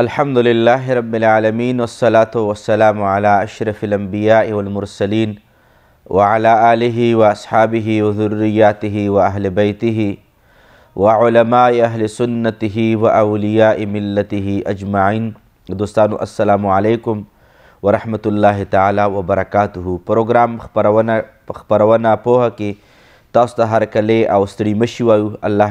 الحمد لله رب العالمين والصلاة والسلام على أشرف الأنبياء والمرسلين وعلى آله وأصحابه وذرياته وأهل بيته وعلماء أهل سنته وأولياء ملته أجمعين دوستانو السلام عليكم ورحمة الله تعالى وبركاته پروگرام خبرونا پوها کی تاستا هر کلے او ستړي مشي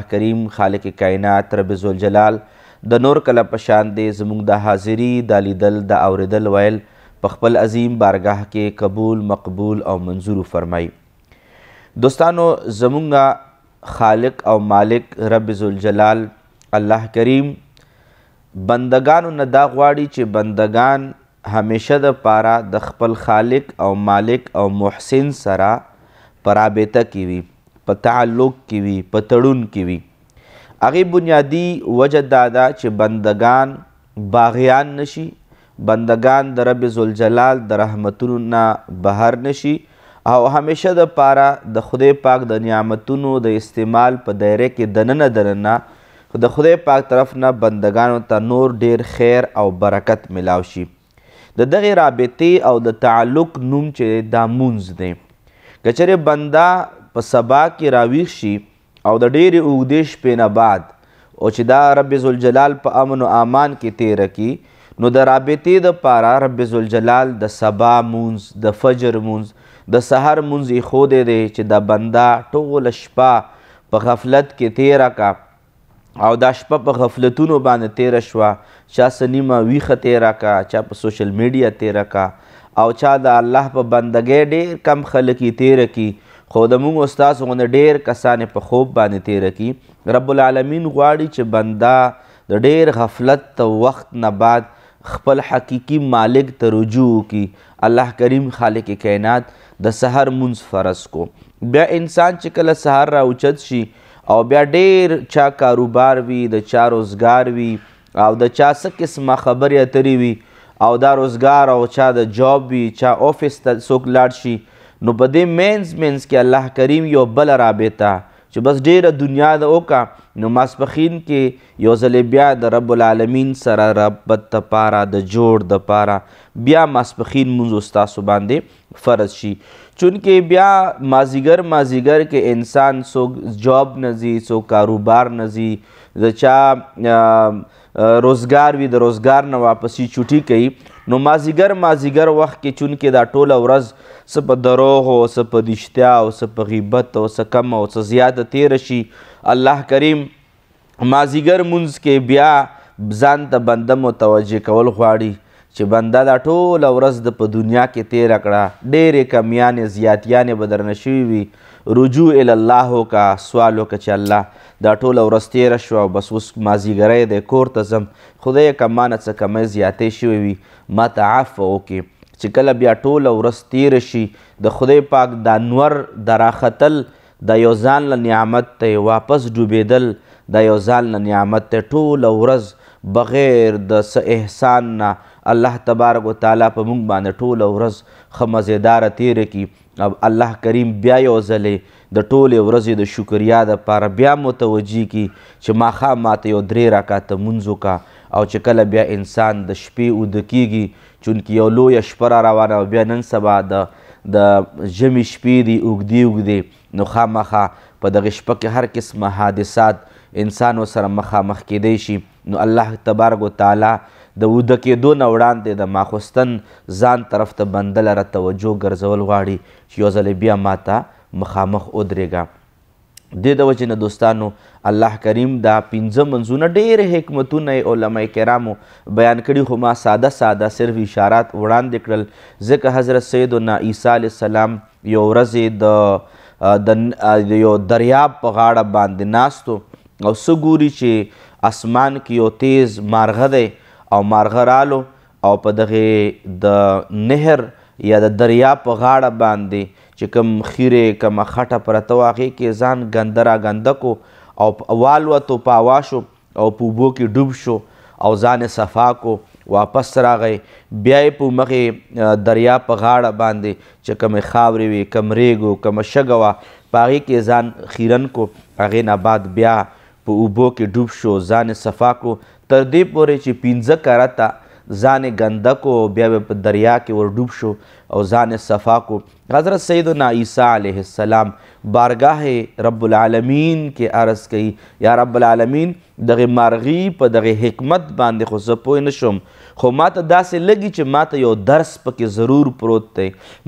کریم خالق کائنات رب ذوالجلال جلال د نور کله پشان دې زموږ د حاضری د لیدل د اوریدل ویل په خپل عظیم بارگاه کې قبول مقبول او منظور فرمای دوستانو زمونږه خالق او مالک رب ذوالجلال الله کریم بندگانو نه دا غواړي چې بندگان همیشه د پاره د خپل خالق او مالک او محسن سره پرابطه کی وي په تعلق کی وي په تړون کی وي هغه بنیادی وجه دا ده چې بندگان باغیان نشي بندگان د رب ذوالجلال د رحمتونو نه بهر نشي او همیشه د پاره د خدای پاک د نعمتونو د استعمال په دایره کې دننه دننه د خدای پاک طرف نه بندگانو ته نور ډیر خیر او برکت ملاو شي د دغه رابطې او د تعلق نوم چې دا مونز دی کچره بندا په سبا کې راویښ شي او د ډېرې اوږدې شپې نه بعد او چې دا رب ذوالجلال په امن او امان کې تیره کی نو د رابطې د پاره رب ذوالجلال د سبا مونز د فجر مونز د سحر مونز یې ښودی دی چې دا بنده ټوله شپه په غفلت کې تیره کا او دا شپه په غفلتونو باندې تیره شوه چا څه نیمه ویښه تیره کا چا په سوشل میډیا تیره کا او چا د الله په بندګۍ ډېر کم خلک یې تیره کی خو د موږ استاد غونه ډیر کسانې په خوب باندې تیر کی رب العالمین غواړي چې بندا د ډیر غفلت ته وخت نه بعد خپل حقیقی مالک ته رجوع کی الله کریم خالق کائنات د سحر منز فرض کو بیا انسان چې کله سحر را اوچت شي او بیا ډیر چا کاروبار وي د چا روزګار وي او د چا څه قسمه خبرې اترې وي او دا روزګار او چا د جاب وي چا آفس ته څوک لاړ شي نو په دې مینز مینز کې الله کریم یو بل رابطه چې بس ډیره دنیا د اوکا نو ماسپخین کې یو ځل بیا د رب العالمین سره ربط د پاره د جوړ د پاره بیا ماسپخین مونږ استاسو باندې فرض شي چونکې بیا مازیګر مازیګر کې انسان څوک جاب نزي څوک کاروبار نزي د چا روزګار وي د روزګار نه واپسی چټي کوي نو مازیګر مازیګر وخت کې چونکې دا ټوله ورځ څه په دروغ او څه په رښتیا او څه په غیبت او څه کم او څه زیاته تېره شي الله کریم مازیګر منځ کې بیا ځان ته بنده متوجه کول غواړي چې بنده دا ټوله ورځ د په دنیا کې تیره کړه ډېرې کمیانې زیاتیانې به درنه شوي وي رجوع الله وکړه سوال وکړه چې الله دا ټوله ورځ تیره شوه بس اوس مازدیګری دی کور ته ځم خدایه که ما نه څه کمی زیاتې شوې وي ما ته عفوه وکړې چې کله بیا ټوله ورځ تیره شي د خدای پاک دا نور د راختل دا یو ځان له نعمت ته واپس ډوبېدل دا یو ځان له نعمت ته ټوله ورځ بغیر د څه احسان نه الله تبارک وتعالی په موږ باندې ټوله ورځ ښه مزیداره تیره کړي او الله کریم بیا یو ځلې د ټولې ورځې د شکریا دپاره بیا متوجه کړي چې ماښام ماته یو درې راکاته لمونځ وکړه او چې کله بیا انسان د شپې اوده کیږي چونکې یو لویه شپه را روانه او بیا نن سبا د د ژمي شپې دي اوږدې اوږدې نو خامخا په دغه شپه کې هر قسمه حادثات انسان ورسره مخامخ کیدی شي نو الله تبارک وتعالی د وده کېدو نه وړاندې د ماخوستن ځان طرف ته بنده لره توجه ګرځول غواړي چې یو ځل بیا ما ته مخامخ ودرېږه دې د وجې نه دوستانو الله کریم دا پنځه منځونه ډېر حکمتونه یې علما کرامو بیان کړي خو ما ساده ساده صرف اشارات وړاندې کړل ځکه حضرت سیدنا عیسی علیه السلام یو ورځې د د یو دریاب په غاړه باندې ناستو او څه ګوري چې اسمان کې یو تیز مارغه دی او مارغه رالو او په دغه د نهر یا د دریا په غاړه باندې چې کوم خیره کوم خټه پرته واغې کې ځان ګندرا ګندکو او والوتو پاواشو او پوبو کې ډوب شو او ځان صفا کو واپس راغی بیا په مخې دریا په غاړه باندې چې کوم خاورې وي کوم ریګو کوم شګه وا پاغې کې ځان خیرن کو هغې نه بعد بیا په اوبو کې ډوب شو ځان صفا کو تر دې پورې چې پنځه کارته ځان ګنده کو بیا په دریا کې ور ډوب شو او ځان صفا کو حضرت سیدنا عیسی علیہ السلام بارگاہ رب العالمین کې عرض کړي یا رب العالمین دغه مارغي په دغه حکمت باندې خو زه پوه نشم خو ماته داسې لګي چې ماته یو درس پکې ضرور پروت دی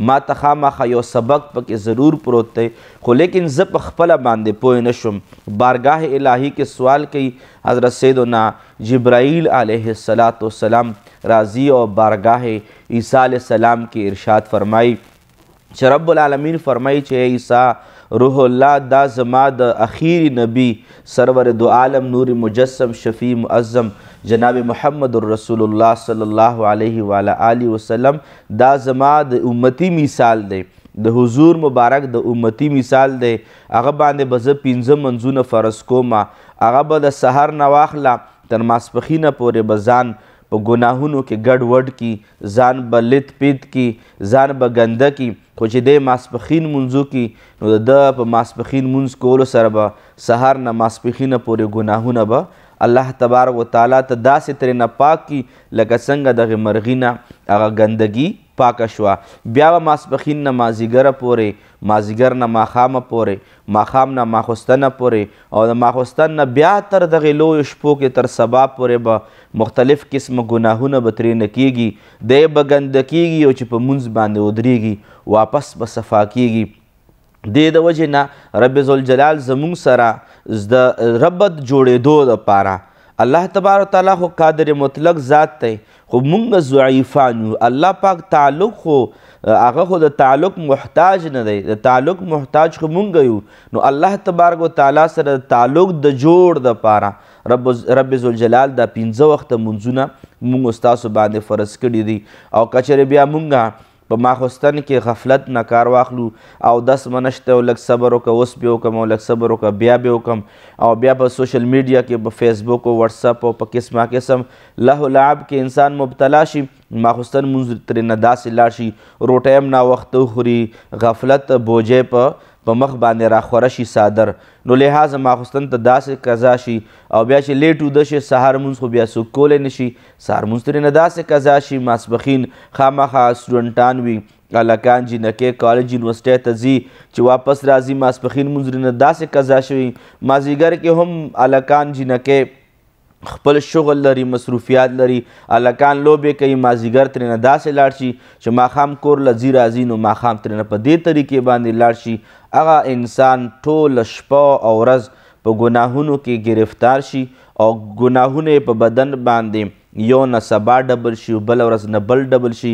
ماته خامخا یو سبق پکې ضرور پروت دی خو لیکن زه په خپله باندې پوه نه شوم بارگاه الهي کې سوال کوي حضرت سیدنا جبرائیل علیه الصلاۃ والسلام راضی او بارگاه عیسی علیہ السلام کې ارشاد فرمایي چې رب العالمین فرمایي چې عیسی روح الله دا زما د اخیری نبی سرور دو عالم نور مجسم شفیع معظم جناب محمد رسول الله صلی الله علیه و آله وسلم دا زما د امتی مثال دی د حضور مبارک د امتی مثال دی هغه باندې به زه پنځه منځونه فرض کوم هغه به د سحر نه واخله تر ماسپښینه پورې به ځان په ګناهونو کې ګډ وډ کی ځان به لت پیت کی ځان به ګنده کی خو چې دی ماسپخین منځو کې نو د ده په ماسپخین منځ کولو سره به سهار نه ماسپخینه پورې ګناهونه به الله تبارک وتعالی ته داسې ترې نه پاک کی لکه څنګه دغه مرغی نه هغه ګندګي پاکه شوه بیا به ماسپخین نه مازیګره پورې مازیګر نه ماښامه پورې ماښام نه ماخوستنه پورې او د ماخوستن نه بیا تر دغې لویو شپو کې تر سبا پورې به مختلف قسم ګناهونه به ترېنه کیږي دی به ګنده کیږي او چې په مونځ باندې ودرېږي واپس به صفا کیږي دې د وجې نه رب ذوالجلال زموږ سره د ربط جوړېدو دپاره الله تبار تعالی خو قادر مطلق ذات دی خو مونږ ضعیفان یو الله پاک تعلق خو هغه خو د تعلق محتاج نه دی د تعلق محتاج خو مونږ یو نو الله تبارک وتعالی سره د تعلق د جوړ د پاره رب رب ذوالجلال د پنځه وخت منځونه مونږ تاسو باندې فرض کړی دي او کچره بیا مونږه په ماخوستن کې غفلت نه کار واخلو او دس منشته او لږ صبر وکړه اوس به وکم او لږ صبر وکړه بیا به وکم او بیا په سوشل میډیا کې په فیسبوک او واتس اپ او په قسمه قسم له لعب کې انسان مبتلا شي ماخوستن منځ ترې نه داسې لاړ شي روټی هم ناوخته وخوري غفلت بوجې په په مخ باندې راخوره شي صادر نو لحاظ ماخستن ته داسې قضا شي او بیا چې لیټ وده شي سهار مونځ خو بیا څوک کولی نه شي سهار مونځ ترېنه داسې قضا شي ماسپښین خامخا سټوډنټان وي هلکان جینکې کالج یونیورسټۍ ته ځي چې واپس راځي ماسپښین مونځ نه داسې قضا شوي مازیګر کې هم هلکان جینکې خپل شغل لري مصروفیات لري الکان لوبې کوي مازیګر ترېنه داسې لاړ شي چې ماښام کور له ځي راځي نو ماښام ترېنه په دې طریقې باندې لاړ شي هغه انسان ټول شپه او ورځ په ګناهونو کې گرفتار شي او ګناهونه په بدن باندې یو نه سبا ډبل شي بل ورځ نه بل ډبل شي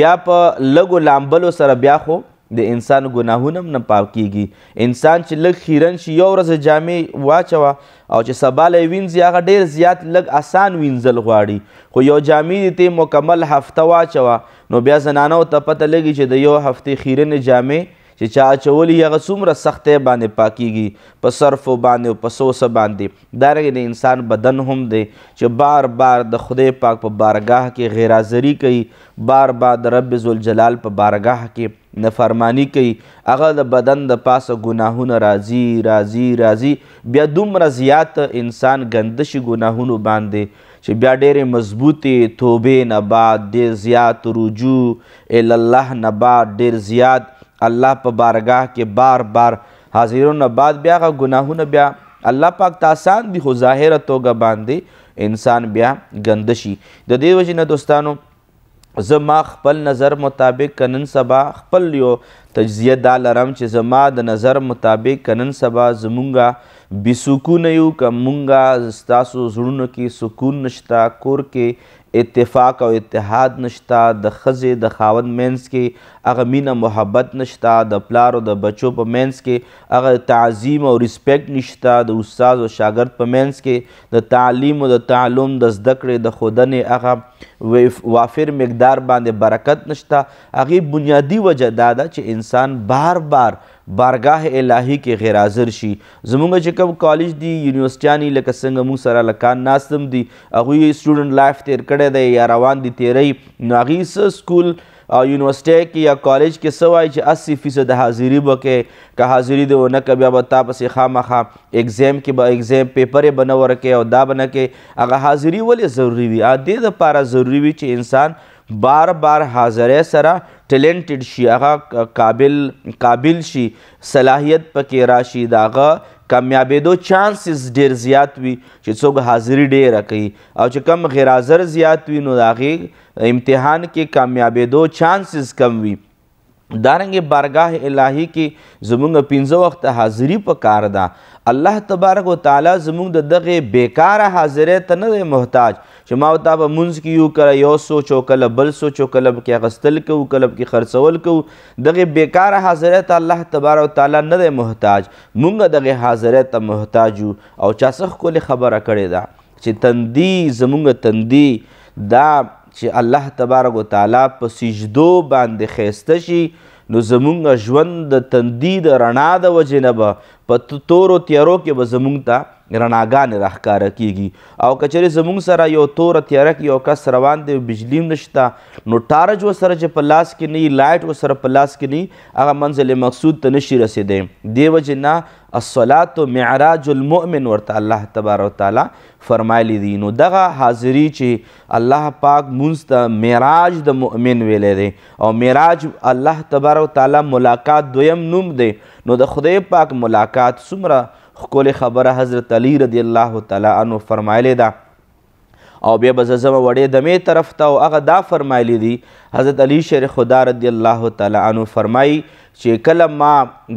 بیا په لږو لامبلو سره بیا خو د انسان ګناهونه نه پاک کیږي انسان چې لږ خیرن شي یو ورځ جامې واچوه او چې سبا له وینځي هغه ډیر زیات لږ آسان وینځل غواړي خو یو جامې ته مکمل هفته واچوه نو بیا زنانو ته پته لګي چې د یو هفته خیرن جامې چې چا چولی هغه څومره سختې باندې پاکیږي په صرف باندې او په سوسه باندې دارنګې د انسان بدن هم دی چې بار بار د خدای پاک په بارګاه کې غیرازري کوي بار بار د رب ذوالجلال په بارګاه کې نفرمانی کوي هغه د بدن د پاسه ګناهونه راځي راځي راځي بیا دومره زیات انسان ګندشي ګناهونو باندې چې بیا ډېرې مضبوطې توبې نه بعد ډېر زیات رجوع الله نه بعد ډېر زیات الله په بارگاه کې بار بار حاضرونه بعد بیا غ ګناهونه بیا الله پاک ته آسان دي خو ظاهره توګه باندې انسان بیا ګندشي د دې وجې نه دوستانو زما خپل نظر مطابق کنن سبا خپل یو تجزیه دا لرم چې زما د نظر مطابق کنن سبا زمونږه بې سکونه یو که مونږه ستاسو زړونو کې سکون نشته کور کې اتفاق او اتحاد نشتا د خزې د خاوند مینس کې هغه مینه محبت نشتا د پلار او د بچو په مینس کې هغه تعظیم او ریسپیکټ نشتا د استاد او شاګرد په مینس کې د تعلیم او د تعلم د زده کړې د خودنې هغه وافر مقدار باندې برکت نشتا هغې بنیادی وجه دا ده چې انسان بار بار بارگاه الهی کې غیر حاضر شي زمونږ چې کوم کالج دی یونیورسټیانی لکه څنګه موږ سره لکان ناستم دي هغوی سټوډنټ لایف تیر کړی دی یا روان دي تیری نو هغې سکول او یونیورسټی کې یا کالج کې څه وایي چې اسی فیصد حاضري به کې که حاضري دې ونه که بیا به تا پسې خامخا اګزام کې به اګزام پیپر یې به نه ورکې او دا به نه کې هغه حاضري ولې ضروري وي دې دپاره ضروري وي چې انسان بار بار حاضرۍ سره ټیلنټډ شي هغه قابل قابل شي صلاحیت پکې راشي د هغه کامیابېدو چانسز ډیر زیات وي چې څوک حاضری ډیره کوي او چې کم غیر حاضر زیات وي نو د هغې امتحان کې کامیابېدو چانسز کم وي دارنګه بارگاه الهی کې زمونږ پنځه وخت حاضری په کار ده الله تبارک وتعالی زموږ د دغه بیکاره حاضرې ته نه محتاج چې ما وتا په منځ کې یو کړه یو سوچو کله بل سوچو کله کې غستل کو کله کې خرڅول کو دغه بیکاره حاضرې ته الله تبارک وتعالی نه محتاج موږ دغه حاضرې ته محتاج او چا څخ کول خبره کړې ده چې تندي زموږ تندي دا چې الله تبارک وتعالی په سجدو باندې خیسته شي نو زمونږ ژوند د تندی د رڼا د وجې نه به په تورو تیارو کې به زمونږ ته رڼاګانې راښکاره کیږي او کچرې زموږ سره یو توره تیاره کې یو کس روان دی بجلي هم نشته نو ټارج ورسره چې په لاس کې نه وي لایټ ورسره په لاس کې نه وي هغه منزل مقصود ته نشي رسېدی دې وجې نه الصلاة معراج المؤمن ورته الله تبارک وتعالی فرمایلی دي نو دغه حاضری چې الله پاک مونږ ته معراج د مؤمن ویلی دی او معراج الله تبارک وتعالی ملاقات دویم نوم دی نو د خدای پاک ملاقات څومره ښکلې خبره حضرت علی رضی الله تعالی عنه فرمایلی ده او بیا به زه ځمه وړې دمې طرف ته او هغه دا فرمایلی دي حضرت علی شیر خدا رضی الله تعالی عنه فرمایي چې کله ما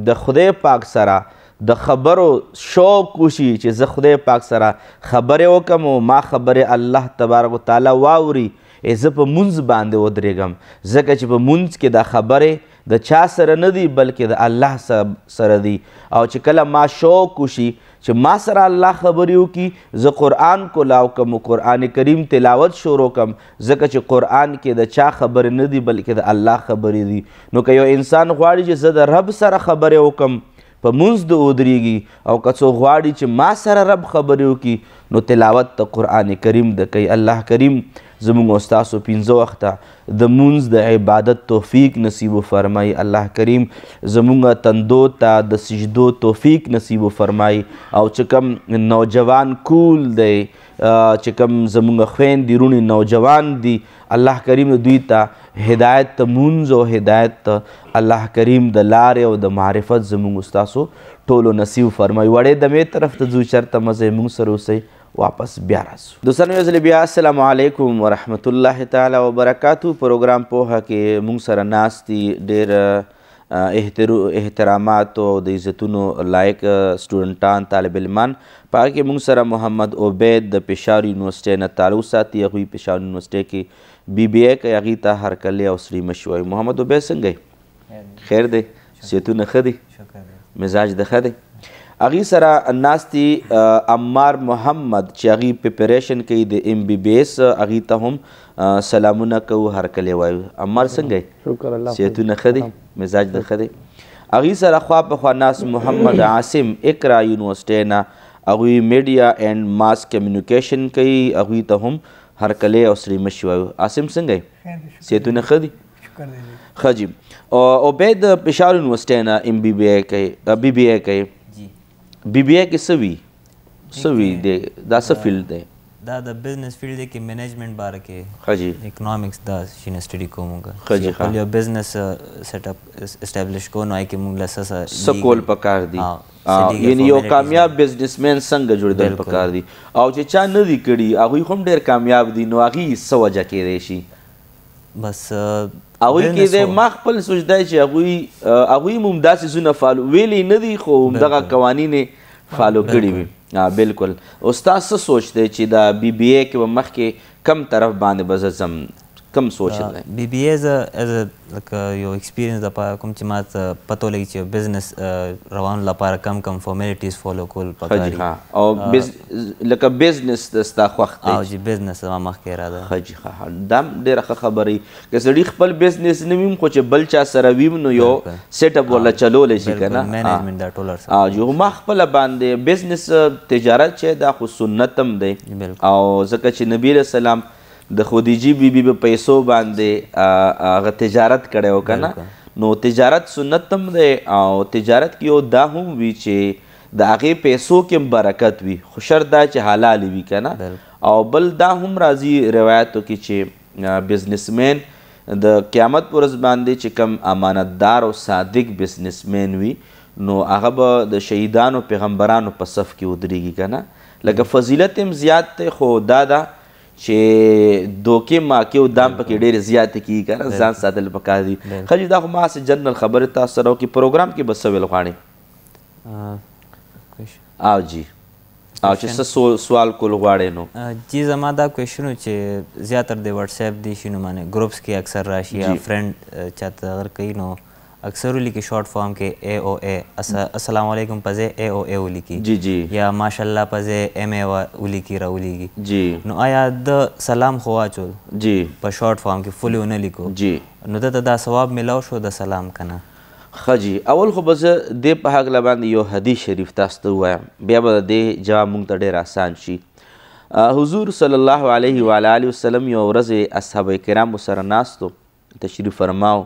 د خدای پاک سره د خبرو شوق وشي چې زه خدای پاک سره خبرې وکم او ما خبرې الله تبارک وتعالی واوري زه په مونځ باندې ودرېږم ځکه چې په مونځ کې دا خبرې د چا سره نه دی بلکې د الله سره دی او چې کله ما شوق وشي چې ما سره الله خبرې وکړي زه قرآن کولاو کم قرآن کریم تلاوت شروع کم ځکه چې قرآن کې د چا خبرې نه دی بلکې د الله خبرې دي نو که یو انسان غواړي چې زه د رب سره خبرې وکم په منځ د ودرېږي او که څوک غواړي چې ما سره رب خبرې وکړي نو تلاوت ته قرآن کریم د کوي الله کریم زموږ او ستاسو پنځه وخته د مونځ د عبادت توفیق نصیب فرمای الله کریم زموږ تندو ته د سجدو توفیق نصیب فرمای او چې کوم نوجوان کول دی چې کوم زموږ خویندې روڼې نوجوان دي الله کریم دوی ته هدایت ته مونځ او هدایت ته الله کریم د لارې او د معرفت زموږ ستاسو ټولو نصیب فرمای وړې د مې طرف ته ځو چرته مزه مونږ سره اوسئ واپس بیا راځو دوستانو یو ځل بیا السلام علیکم ورحمت الله تعالی وبرکاتو پروګرام په کې موږ سره ناستي ډېر احترامات او د عزتونو لایق سټوډنټان طالب علمان په کې موږ سره محمد عبید د پېښور یونیورسټۍ نه تعلق ساتي هغوی پېښور یونیورسټۍ کې بی بی ای کوي هغې ته هرکلی او سړي مشوي محمد عبید څنګه خیر دی صحتونه ښه دي مزاج د ښه دی اغي سره ناستي عمار محمد چې اغي پریپریشن کوي د ام بی بی اس اغي ته هم سلامونه کو هر کله وایو عمار څنګه شکر الله صحتونه خدي مزاج د خدي اغي سره خوا په خوا ناس محمد عاصم اقرا یونیورسيټي نه اغوی میډیا اینڈ ماس کمیونیکیشن کوي اغوی ته هم هر کله او سری مشوایو عاصم څنګه صحتونه خدي شکر دی خجی او عبید پشاور یونیورسيټي نه ام بی بی ای کوي بی بی ای کوي بی بی اے کې څه وي څه وی دی دا څه فیلډ دی دا د بزنس فیلډ دی کې مینجمنت باره کې ها جی اکونومکس دا شینه سټڈی کومګه ها جی خپل یو بزنس سیټ اپ اسټابلیش کو نو کې موږ لاسه سکول پکار دی یعنی یو کامیاب بزنسمن څنګه جوړدل پکار دی او چې چا نه دی کړی هغه هم ډیر کامیاب دي نو هغه څه وجه کې ریشي بس هغوی کې د ما خپل سوچ دی چې هغوی هغوی هم همداسې زونه فالو ویلی نه دي خو همدغه قوانین فالو کړي وي بالکل استاد څه سوچ دی چې دا بی بی اے کې به مخکې کم طرف باندې به زه ځم کم سوچ لرئ بی بی ایز ایز لکه یو ایکسپیرینس د پاره کوم چې ماته پتو لګی چې بزنس روان لپاره کم کم فارمیلټیز فالو کول پکاري ها او لکه بزنس د ستا خوخت او جی بزنس ما مخکې را ده خجی ها دا ډیره ښه خبرې که سړي خپل بزنس نمیم خو چې بل چا سره ویم نو یو سیټ اپ ولا چلول شي کنه مینجمنت دا ټولر سره او یو ما خپل باندې بزنس تجارت چې دا خو سنتم دی او ځکه چې نبی رسول الله د خدیجی بیبي په پیسو باندې هغه تجارت کړی و کنه نو تجارت سنت هم دی او تجارت کې یو دا هم وی چې د هغې پیسو کې برکت وي خو شر دا چې حلال وي کنه او بل دا هم راځي روایتو کې چې بزنسمین د قیامت پر ورځ باندې چې کم امانتدار او صادق بزنسمین وي نو هغه به د شهیدانو پیغمبرانو په صف کې ودرېږي که نه لکه فضیلت هم زیات دی خو دا ده چې دوکې ماکې او دام پکې ډېرې زیاتې کیږي که نه ځان ساتل پکار دي ښه چې دا خو ما هسې جنرل خبرې تاسو سره وکړي پروګرام کې به څه ویل غواړې او جی او چې څه سوال کول غواړې نو جی زما دا کوېشن چې زیاتر د واتساپ دی شي نو معنې ګروپس کې اکثر راشي یا فرینډ چاته اگر کوي نو اکثر ولیکي شارټ فارم کې اے او اے السلام علیکم پځه اے او اے ولیکي جی جی یا ماشاءالله پځه ام اے ولیکي را ولیکي جی نو آیا د سلام خو اچول جی په شارټ فارم کې فل ونه لیکو جی نو ته دا ثواب ملاو شو د سلام کنه خجی اول خو بس د په حق لبان یو حدیث شریف تاسو ته وایم بیا به د جواب مونږ ته ډیر آسان شي حضور صلی الله علیه و علیه وسلم یو ورځ اصحاب کرام سره ناستو تشریف فرماو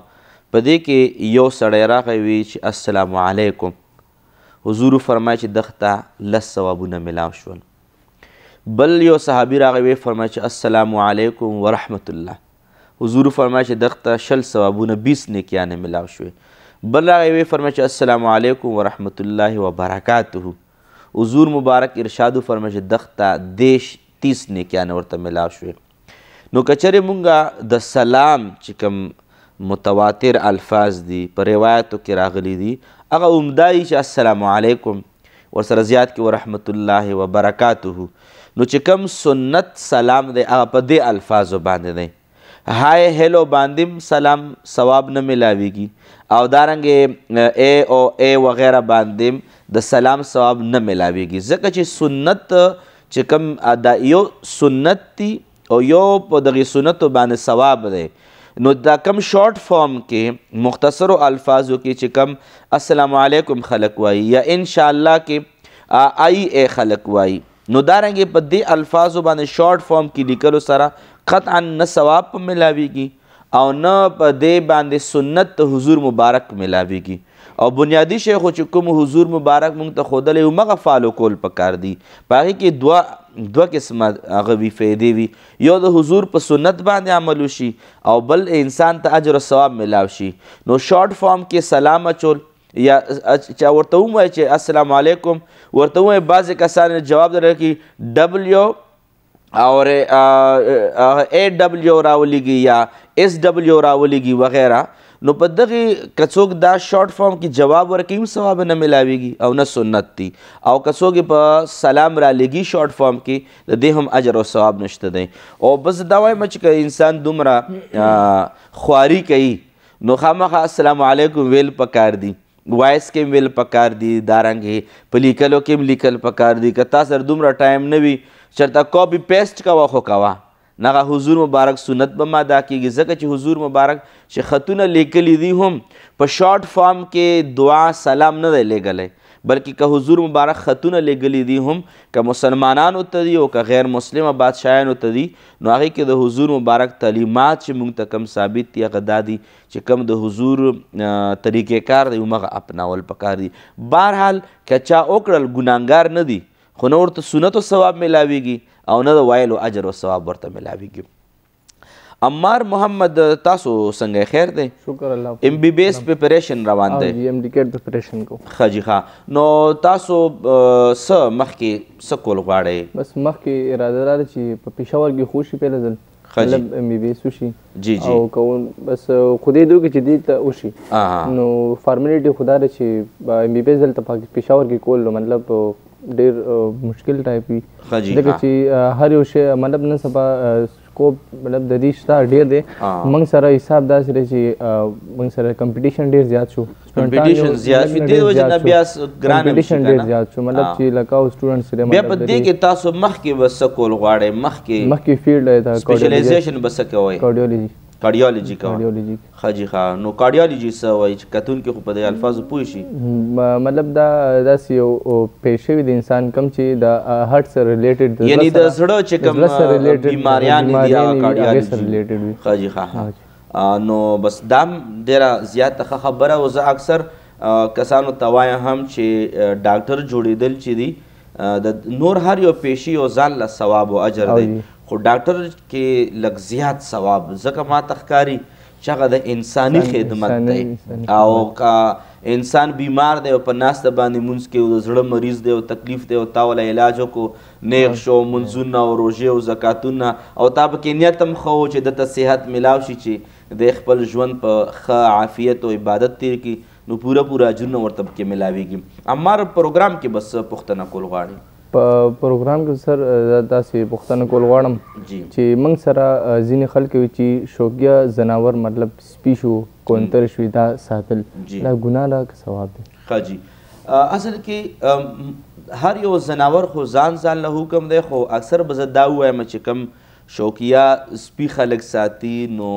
په دې کې یو سړی راغی وي چې السلام علیکم حضور فرمای چې دغته لس ثوابونه میلاو شول بل یو صحابي راغی وي فرمای چې السلام علیکم ورحمت الله حضور فرمای چې دغته شل ثوابونه بیس نیکیانې میلاو شوې بل راغی وي فرمای چې السلام علیکم ورحمت الله وبرکاته حضور مبارک ارشادو فرمای چې دغته دیش تیس نیکیانې ورته میلاو شوې نو کچرې مونږه د سلام چې کوم متواتر الفاظ دي په روایتو کې راغلي دي هغه عمدایي چې السلام علیکم ورسره زیات کې ورحمت الله وبرکاته نو چې کوم سنت سلام دی هغه په دې الفاظو باندې دی های هلو باندې سلام ثواب نه ملاویږي او دارنګ اے او اے وغیرہ باندې د سلام ثواب نه ملاویږي ځکه چې سنت چې کوم ادا یو سنت دی او یو په دغه سنتو باندې ثواب دی نو دا کم شارټ فارم کې مختصر الفاظو کې چې کم السلام علیکم خلق وایي یا ان شاء الله کې آی اے خلق وایي نو دارنګه په دې الفاظو باندې شارټ فارم کې لیکلو سره قطعا نه ثواب ملاويږي او نه په دې باندې سنت ته حضور مبارک ملاویږي او بنیادی شی خو چې کوم حضور مبارک مونږ ته خودلې او مغه فالو کول پکار دي پاره کې دوا دوه قسمه هغه وی فائدې وي یو د حضور په سنت باندې عمل وشي او بل انسان ته اجر او ثواب ملاو شي نو شارټ فارم کې سلام اچول یا چا ورته وای چې السلام علیکم ورته وای بعضی کسان جواب درکې ډبلیو اور اے ډبلیو راولېږي یا اس ډبلیو راولېږي وغیرہ نو په دغه کڅوګ دا شارټ فارم کې جواب ورکیم ثواب نه ملاويږي او نه سنت دي او کڅوګ په سلام را لګي شارټ فارم کې د دې هم اجر او ثواب نشته دی او بس دا وایم چې انسان دومره خواري کوي نو خامخا السلام علیکم ویل پکار دي وایس کې ویل پکار دي دارنګې په لیکلو کې لیکل پکار دي که تا سره دومره ټایم نه وي چرته کاپی پیسټ کا واخو کوا نغه حضور مبارک سنت به ماده کیږي ځکه چې حضور مبارک چې خطونه لیکلی دي هم په شارټ فارم کې دعا سلام نه دی لګلې بلکې که حضور مبارک خطونه لګلی دي هم که مسلمانانو ته دي او که غیر مسلمه بادشاهانو ته دي نو هغې کې د حضور مبارک تعلیمات چې موږ ته کم ثابت دي هغه دا دي چې کم د حضور طریقېکار دی همغه اپناول پکار دي بهرحال که چا وکړل ګناهګار نه دي خو نه ورته سنت او ثواب ملاویږي او نه د وایلو اجر او ثواب ورته ملاویږي عمار محمد تاسو څنګه خیر دی شکر الله ام بی بی ایس پریپریشن روان دی جی ام ډی کیټ پریپریشن کو خاجی ها نو تاسو س مخ کې س کول غواړئ بس مخ کې اراده لري چې په پېښور کې خوشي په لزل مطلب ام بی بی ایس وشي جی جی او کوم بس خدای دوی کې جديد ته وشي نو فارمیلیټي خدای چې ام بی بی ایس دلته پېښور کې کول مطلب ډیر مشکل ټایپي ځکه چې هر یو شی مطلب نن سبا سکوپ مطلب د دې شته ډیر دی موږ سره حساب داسې دی چې موږ سره کمپټیشن ډیر زیات شو کمپټیشن زیات شو دې وجه نه بیا ګران کمپټیشن ډیر زیات شو مطلب چې لکه او سټوډنټس لري بیا په دې کې تاسو مخکې وسکول غواړئ مخکې مخکې فیلډ دی دا سپیشلایزیشن بس کوي کارډیولوژي کارډیالوجي کوه کارډیالوجي خاجي ښه نو کارډیالوجي څه وایي چې کتونکي خو په دې الفاظو پوه شي مطلب دا داسې یو پیښې وي د انسان کم چې د هارت سره ریلیټډ یعنی د زړه چې کوم بیماریان دي هغه کارډیالوجي خاجي ښه نو بس دا ډېره زیاته خبره وزه اکثر کسانو ته وایم هم چې ډاکټر جوړېدل چې دي د نور هر یو پیشي او ځان له ثواب او اجر دی خو ډاکټر کې لږ زیات ثواب ځکه ما تخکاری چې هغه د انساني خدمت دی او کا انسان بیمار دی او په ناسته باندې مونږ کې د زړه مریض دی او تکلیف دی او تا ول علاج کو نیغ شو منځونه او روزه او زکاتونه او تا په کې نیت هم خو چې د صحت ملاو شي چې د خپل ژوند په ښه عافیت او عبادت تیر کی نو پوره پوره اجرونه ورته کې ملاویږي امار پروګرام کې بس پښتنه کول غواړي په پروګرام کې سر داسې پښتنه کول غواړم چې موږ سره ځینې خلک وي چې شوقیا زناور مطلب سپی شو کونتر شوي دا ساتل دا ګناه ده که ثواب دی ښه جی اصل کې هر یو زناور خو ځان ځان له حکم دی خو اکثر به زه دا ووایم چې کوم شوقیا سپي خلک ساتي نو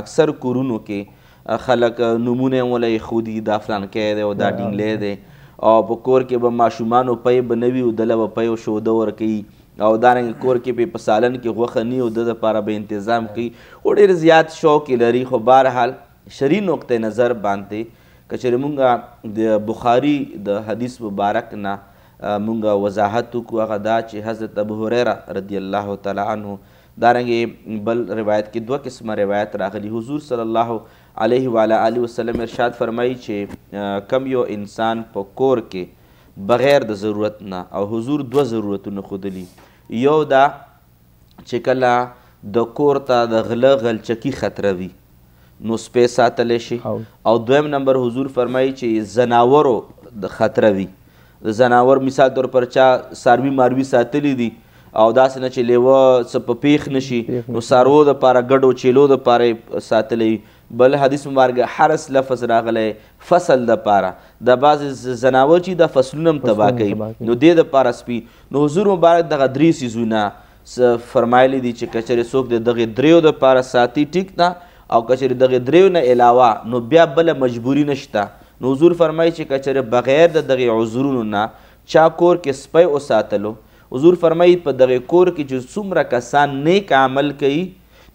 اکثر کورونو کې خلک نمونه ولې خودي دا فلان کې دی او دا ډینګلې دی او په کور کې به ماشومان او پي بنوي او دله به پي او شوده ور کوي او دارنګ کور کې په پسالن کې غوخه نی او د لپاره به تنظیم کوي او ډېر زیات شوق لري خو بهرحال شری نقطه نظر باندې کچره مونږه د بخاری د حدیث مبارک نه مونږه وضاحت کو هغه دا چې حضرت ابو هريره رضی الله تعالی عنه دارنګ بل روایت کې دوه قسمه روایت راغلي حضور صلی الله علیه و علی وسلم ارشاد فرمایي چې کم یو انسان په کور کې بغیر د ضرورت نه او حضور دوه ضرورتونه خودلی یو دا چې کله د کور ته د غله غلچکی خطره وي نو سپې ساتلی شي او دویم نمبر حضور فرمایي چې زناورو د خطره وي د زناور مثال طور پر چا ساروي ماروي ساتلی دي او داسې نه چې لیوه څه په پیښ نشي نو سارو د پاره ګډو چیلو د پاره ساتلی بل حدیث مبارک حرس لفظ راغلی فصل د پاره د بعض زناور چې د فصلونه هم تباه کوي نو دې د پاره سپي نو حضور مبارک دغه درې سیزونه فرمایلی دي چې کچرې څوک د دغه دریو د پاره ساتي ټیک ده او کچرې دغه دریو نه علاوه نو بیا بله مجبوری نشته نو حضور فرمایي چې کچرې بغیر د دغه عذرونو نه چا کور کې سپی وساتلو حضور فرمایي په دغه کور کې چې څومره کسان نیک عمل کوي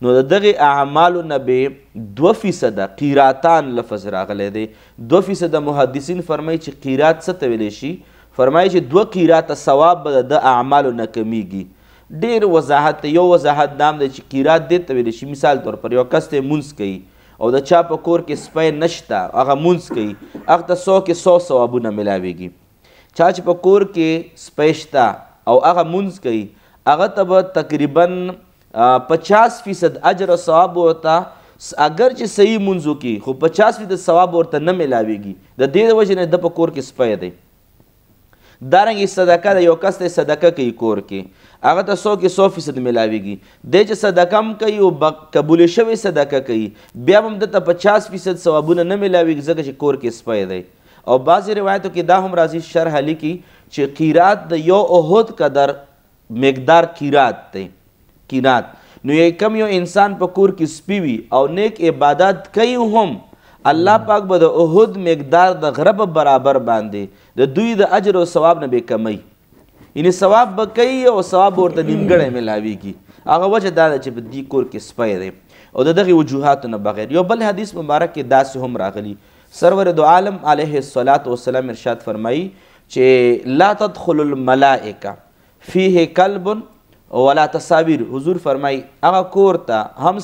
نو د دغه اعمالو نه به دوه فیصده قیراتان لفظ راغلی دی دوه فیصده محدثین فرمایي چې قیرات څه ته ویلی شي فرمایي چې دوه قیراته ثواب به د اعمالو نه کمیږي ډیر وضاحت ته یو وضاحت نام دی چې قیرات دی ته ویل شي مثال طور پر یو کس ته مونځ کوي او د چا په کور کې سپی نشته هغه مونځ کوي هغه ته سو کې سو ثوابونه ملاویږي چا چې په کور کې سپی شته او هغه مونځ کوي هغه ته به تقریباً پچاس فیصد اجر او ثواب ورته اگر چې صحیح منځو کې خو پچاس فیصد ثواب ورته نه میلاویږي د دې د وجې نه د په کور کې سپی دی دارنګې صدقه د یو کس ته صدقه کوي کور کې هغه ته سو کې سو فیصد میلاویږي دی چې صدقه هم کوي او قبول شوې صدقه کوي بیا هم دته پچاس فیصد ثوابونه نه میلاویږي ځکه چې کور کې سپی دی او بعضې روایتو کې دا هم راځي شرح لیکي چې قیرات د یو احد قدر مقدار قیرات دی مسکینات نو یې کم یو انسان په کور کې سپی وي او نیک عبادت کوي هم الله پاک به د احد مقدار د غرب برابر باندې د دوی د اجر او ثواب نه به کمی یعنی ثواب به کوي او ثواب ورته نیمګړی ملاویږي هغه وجه دا ده چې په دې کور کې سپی دی او د دغې وجوهاتو نه بغیر یو بل حدیث مبارک کې داسې هم راغلی سرور دو عالم علیه الصلاة والسلام ارشاد فرمایي چې لا تدخل الملائکه فيه کلب ولا تصاویر حضور فرمای هغه کور ته هم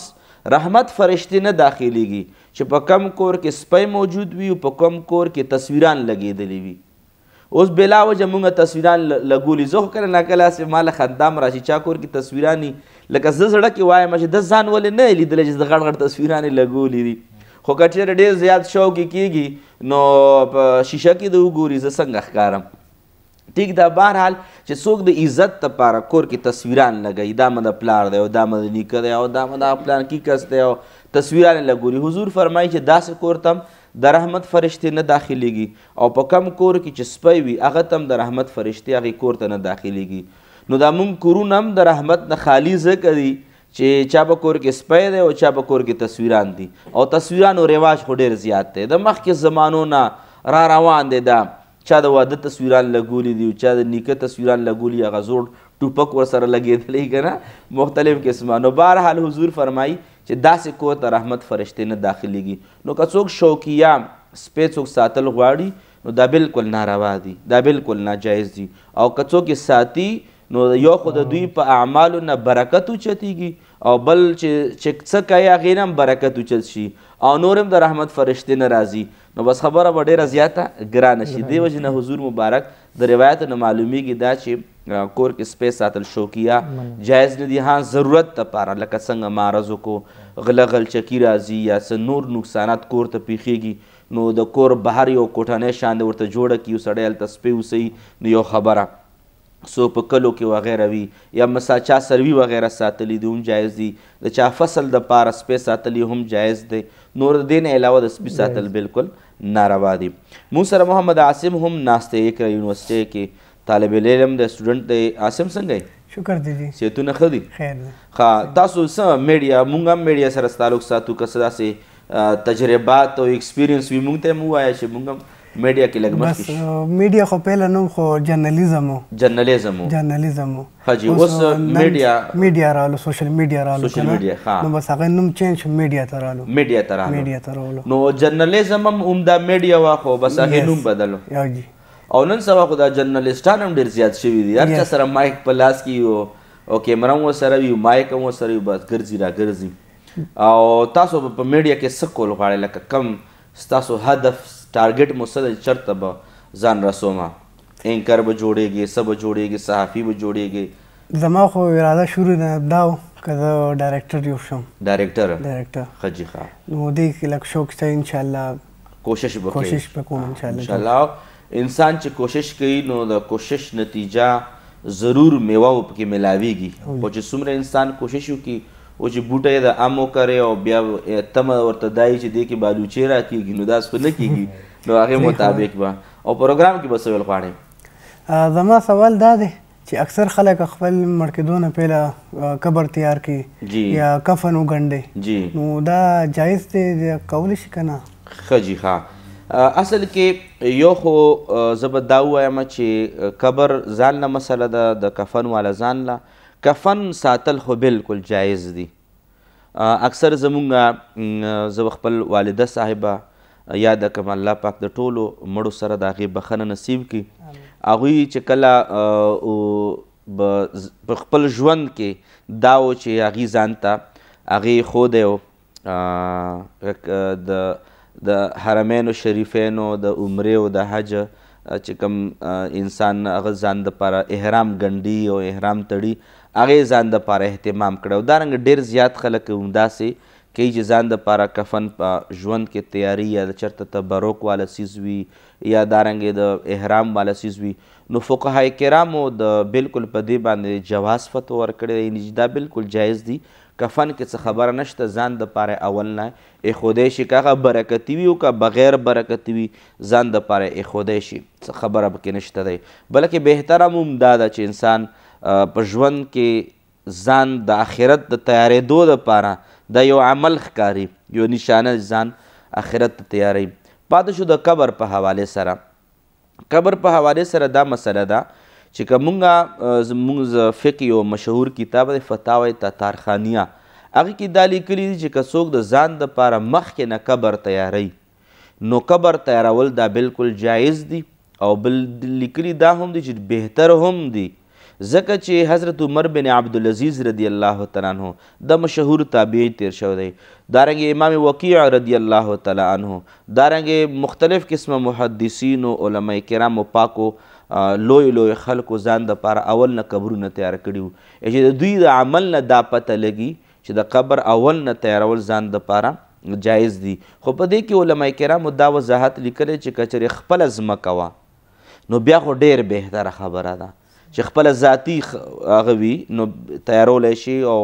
رحمت فرشتي نه داخليږي چې په کم کور کې سپي موجود وي او په کم کور کې تصویران لګېدلې وي اوس بلا وجه مونږه تصویران لګولي زه خو کله ناکله هسې ماله خندام راشي چا کور کې تصویران وي لکه زه زړه کې وایم چې د ځان ولې نه لیدلی چې د غټ غټ تصویران یې لګولي دي خو که چېرې ډېر زیات شوق یې کېږي نو په شیشه کې د وګوري زه څنګه ښکارم ټیک ده بهرحال چې څوک د عزت دپاره کور کې تصویران لګوي دا مده پلار دی او دا مده نیکه دی او دا مده پلان کې کس دی او تصویران یې لګوري حضور فرمایي چې داسې کور تم د رحمت فرشتې نه داخلیږي او په کم کور کې چې سپی وي هغه تم د رحمت فرشتې هغې کور ته نه داخلیږي نو دا مونږ کورونه هم د رحمت نه خالی ځکه دي چې چا په کور کې سپی دی او چا په کور کې تصویران دي او تصویرانو رواج خو ډېر زیات دی د مخکې زمانو نه را روان دی دا چا د واده تصویران لګولی دي چا د نیکه تصویران لګولی هغه زوړ ټوپک ورسره لګېدلی که نه مختلف قسمه نو بهرحال حضور فرمایي چې داسې قوت رحمت فرشتې نه داخلیږي نو که څوک شوقیه سپی څوک ساتل غواړي نو دا بالکل ناروا دي دا بالکل ناجایز دي او که څوک یې ساتي نو یو خو د دوی په اعمالو نه برکت اوچتیږي او بل چې څه کوي هغې نه هم برکت اوچت شي او نور هم د رحمت فرشتې نه راځي نو بس خبره به ډیره زیاته ګرانه شي دې وجې نه حضور مبارک د روایت نه معلومیږي دا چې کور کې سپی ساتل شوکیه جایز نه دي ها ضرورت دپاره لکه څنګه معرض کو غله غلچکي راځي یا څه نور نقصانات کور ته پیښیږي نو د کور بهر یو کوټنۍ شان ورته جوړه کړي یو سړی هلته سپی وسي نو یو خبره سو په کلو کې وغیره وي یا مثلا چا سروي وغیره ساتلی دي هم جایز دي د چا فصل د پاره سپې ساتلی هم جایز دی نور د دین علاوه د سپي ساتل بالکل ناروا دي مون سره محمد عاصم هم ناسته یک یونیورسيټي کې طالب العلم د سټوډنټ دی عاصم څنګه شکر دی جی صحتونه ښه دي خیر ښه تاسو سم میډیا مونږ هم میډیا سره تعلق ساتو که څه داسې تجربات او ایکسپیرینس وي مونږ ته هم ووایه چې مونږ هم میډیا کې لګ مخکې میډیا خو پهل نوم خو جرنالیزم وو جرنالیزم وو جرنالیزم وو حاجی اوس میډیا میډیا رالو سوشل میډیا رالو سوشل میډیا ها نو بس هغه نوم چینج میډیا ترالو میډیا ترالو میډیا ترالو نو جرنالیزم هم عمده میډیا وا خو بس هغه نوم بدلو یا جی او نن سبا خو دا جرنالیستان هم ډیر زیات شوي دي هر چا سره مایک په لاس کې یو او کیمرا هم سره وي مایک هم سره وي بس ګرځي را ګرځي او تاسو په میډیا کې څه کول غواړئ لکه کم ستاسو هدف ټارګټ مو څه دی چېرته به ځان رسومه انکر به جوړیږي څه به جوړیږي صحافي به جوړیږي زما خو اراده شروع نه دا و که زه ډایرکټر یو شم ډایرکټر ډایرکټر ښه جي ښه نو دې کې لږ شوق شته انشاءالله کوشش به کوشش به کوم انشاءالله انشاءالله انسان چې کوشش کوي نو د کوشش نتیجه ضرور میوه پکې ملاویږي خو چې څومره انسان کوشش وکړي او چې بوټه د ام وکړي او بیا تم ورته دای چې دی کې بالوچې را کیږي نو دا څه نه کیږي نو هغه مطابق به او پروګرام کې به سوال غواړي زما سوال دا دی چې اکثر خلک خپل مړکدونه پیله قبر تیار کی یا کفن وګنډي نو دا جایز دی کول شي کنه خجی ها اصل کې یو خو زبر دا وایم چې قبر ځان نه مسله ده د کفن والا ځان له کفن ساتل خو بالکل جایز دي اکثر زمونږ زه خپل والده صاحبه یاد کم الله پاک د ټولو مړو سره د هغې بخښنه نصیب کی هغوی چې کله په خپل ژوند کې دا و چې هغې ځان ته هغې ښودی و د د حرمینو شریفینو د عمرې او د حج چې کوم انسان هغه ځان دپاره احرام ګنډي او احرام تړي هغې ځان دپاره اهتمام کړی او دارنګه ډېر زیات خلک هم داسې کوي چې ځان دپاره کفن په ژوند کې تیاری یا د چېرته تبرک واله څیز وي یا دارنګې د احرام واله څیز وي نو فقهای کرامو د بالکل په دې باندې جواز فتو ورکړی دی یعنې دا بالکل جایز دی کفن کې څه خبره نشته ځان دپاره اول نه ایښودی شي که هغه برکتي وي او که بغیر برکتي وي ځان دپاره ایښودی شي څه خبره پکې نشته دی بلکې بهتره هم دا ده چې انسان په ژوند کې ځان د آخرت د تیارېدو دپاره دا یو عمل ښکاري یو نشانه ځان آخرت ته تیاروي پاتې شو د قبر په حواله سره قبر په حواله سره دا مسله ده چې که مونږه زمونږ فقه یو مشهور کتاب دی فتاوی تاتارخانیه هغه کې دا لیکلي دي چې که څوک د ځان دپاره مخکې نه قبر تیاروي نو قبر تیارول دا بالکل جایز دی او بل لیکلي دا هم دی چې بهتر هم دی ځکه چې حضرت عمر بن عبدالعزیز رضی الله تعالی عنہ د مشهور تابعی تیر شو دی دارنګه امام وقیع رضی الله تعالی عنہ دارنګه مختلف قسم محدثین او علما کرام او پاکو لوی لوی خلکو ځان د پر اول نه قبرونه تیار کړیو چې دوی د عمل نه دا پته لګي چې د قبر اول نه تیارول ځان د پاره جایز دي خو په دې کې علما کرام دا وضاحت لیکلي چې کچره خپل ځمکه وا نو بیا خو ډیر بهتره خبره ده چې خپل ذاتی هغه وي نو تیارولی شي او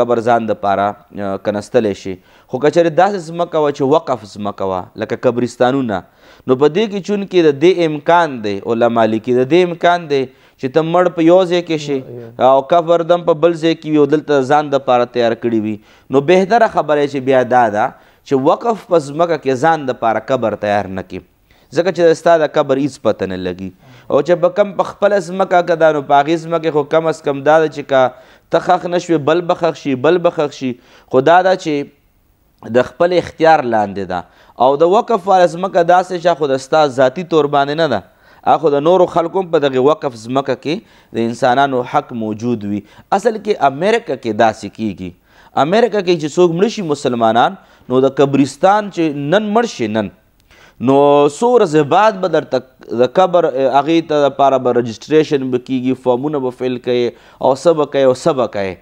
قبر ځان دپاره کنستلی شي خو که چېرې داسې ځمکه وه چې وقف ځمکه وه لکه قبرستانونه نو په دې کې چونکې د دې امکان دی علما لیکي د دې امکان دی چې ته مړ په یو ځای کې شي او قبر دم په بل ځای کې وي او دلته ځان دپاره تیار کړي وي نو بهتره خبره چې بیا دا ده چې وقف په ځمکه کې ځان دپاره قبر تیار نه کړي ځکه چې ستا د قبر هېڅ پته نه لګي او چې به کم په خپل ځمکه که دا نو په هغې ځمکې خو کم از کم دا ده چې که ته خخ نه شوې بل به خخ شي بل به خخ شي خو دا ده چې د خپل اختیار لاندې ده او د وقف وال ځمکه داسې شا خو د ستا ذاتي طور باندې نه ده اخو د نورو خلکو په دغه وقف ځمکه کې د انسانانو حق موجود وي اصل کې امریکا کې داسې کیږي امریکا کې چې څوک مړ شي مسلمانان نو د قبرستان چې نن مړ شي نن نو څو ورځې بعد به درته د قبر هغې ته دپاره به رجسټریشن به کیږي فارمونه به فیل کوې او څه به کوې او څه به کوې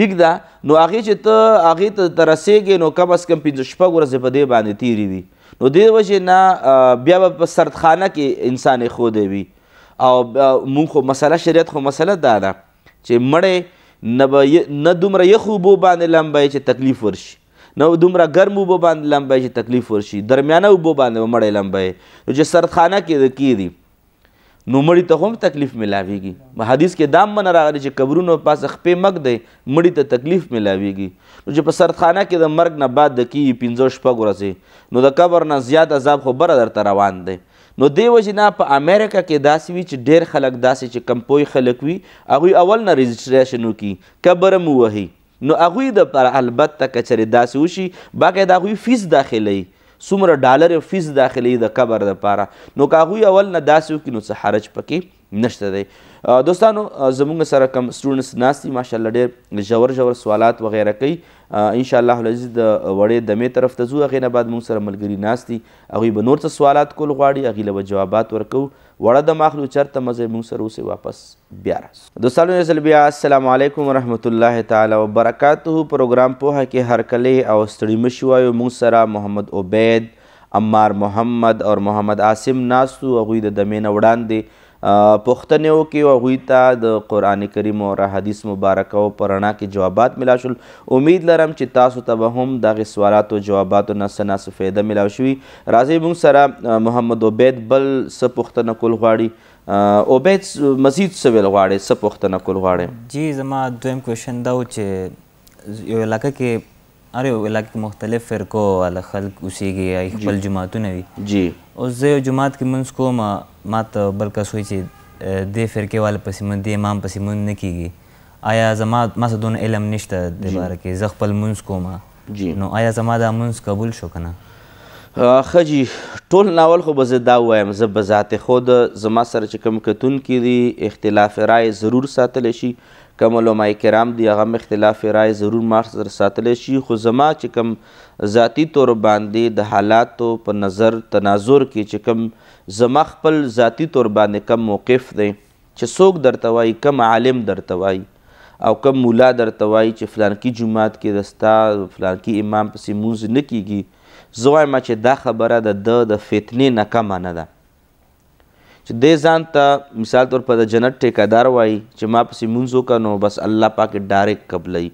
ټیک ده نو هغې چې ته هغې ته درته رسېږې نو کم از کم پنځه شپږ ورځې په دې باندې تیرې وي نو دې وجې نه بیا به په سردخانه کې انسان ایښودی وي او مونږ خو مسله شریعت خو مسله دا ده چې مړی نه به نه دومره یخ اوبو باندې لمبی چې تکلیف ورشي نه دومره ګرم اوبه باندې لمبی چې تکلیف ورشي درمیانه اوبه باندې به مړی لمبی نو چې سردخانه کې کیږي نو مړی ته هم تکلیف ملاویږي حدیث کې دام من راغلی چې قبرونو پاس خپې مګ دی مړی ته تکلیف ملاویږي نو چې په سردخانه کې د مرګ نه بعد د کیږي پنځه شپږ ورځې نو د قبر نه زیات عذاب خو بره درته روان دی نو دی وجنه په امریکا کې داسې وي چې ډیر خلک داسې چې کمپوی خلک وي هغوی اول نه رجسټریشن وکړي قبر هم ووهي نو هغوی د پر البته که چېرې داسې وشي باقی د هغوی فیس داخلی څومره ډالر فیس داخلی د دا قبر دپاره نو که هغوی اول نه داسې وکړي نو څه حرج پکې نشته دی دوستانو زموږ سره کم سټوډنټس ناست دي ماشاءالله ډېر ژور ژور سوالات وغیره کوي انشاءالله العزیز د وړې دمې طرف ته ځو هغې نه بعد موږ سره ملګري ناست دي هغوی به نور څه سوالات کول غواړي هغې له به جوابات ورکوو وړه دم اخلو چېرته مزه موږ سره اوسئ واپس بیا راسو دوستانو یو ځل بیا السلام علیکم ورحمت الله تعالی وبرکاتهو پروګرام پوهه کې هرکلې او ستړي مه شي وایو موږ سره محمد عبید عمار محمد او محمد عاصم ناستو هغوی د دمې نه وړاندې پوښتنې وکړې او هغوی ته د قرآن کریم او احادیث مبارکه او په رڼا کې جوابات ملا شول امید لرم چې تاسو ته به هم دغې سوالاتو جواباتو نه څه ناڅه فایده میلاو شوي راځئ موږ سره محمد عبید بل څه پوښتنه کول غواړي عبید مزید څه ویل غواړې څه پوښتنه کول غواړې جی زما دویم کوشن دا و چې یو علاقه کې هر یو علاقه کې مختلف فرقو والا خلک اوسېږي هغوی خپل جماعتونه وي جی اوس زه یو جماعت کې منځ کوم ما ته بل کس وایي چې دې فرقې والا پسې مونږ دې امام پسې مونږ نه کېږي آیا زما ما څه دونه علم نشته دې باره کې زه خپل مونځ کوم جی نو آیا زما دا مونځ قبول شو که نه خجی ټول ناول خو به زه دا ووایم زه به ذات خود زما سره چې کوم کتونکي دي اختلاف رای ضرور ساتلی شي کم علماء کرام دی هغه اختلاف رائے ضرور ما سره ساتلی شي خو زما چې کم ذاتی طور باندې د حالاتو په نظر تناظر کې چې کم زما خپل ذاتی طور باندې کم موقف دی چې څوک درته وایي کم عالم درته وایي او کم مولا درته وایي چې فلانکي جماعت کې دستا فلانکي امام پسې مونځ نه کیږي زه وایم چې دا خبره د ده د فتنې نه کمه نه ده چې دې ځان ته مثال طور په د جنت ټیکادار وایي چې ما پسې مونځ وکړه نو بس الله پاکې ډایرک قبلوي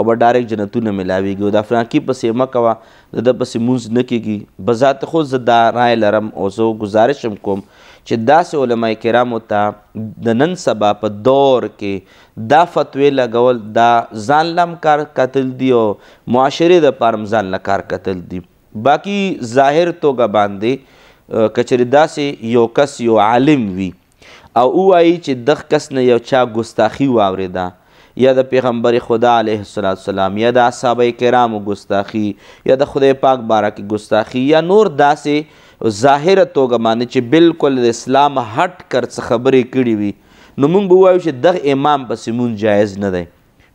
او به ډایرک جنتونه ملاویږي او د افراقي پسې مه کوه د ده پسې مونځ نه کیږي بذات خو زه دا رایه لرم او زه ګزارش هم کوم چې داسې علما کرامو ته د نن سبا په دور کې دا فتوی لګول دا ځان لم کار قتل دی او معاشرې د پارم ځان لکار قتل دی باقی ظاهر توګه باندې کچری داسې یو کس یو عالم وي او وایي چې دغ کس نه یو چا ګستاخی واورېده یا د پیغمبر خدا علیه السلام یا د اصحاب کرامو ګستاخی یا د خدای پاک باره کې ګستاخی یا نور داسې ظاهره توګه باندې چې بالکل د اسلام هټ کر څه خبرې کړې وي نو موږ به ووایو چې دغه امام پسې مونږ جایز نه دی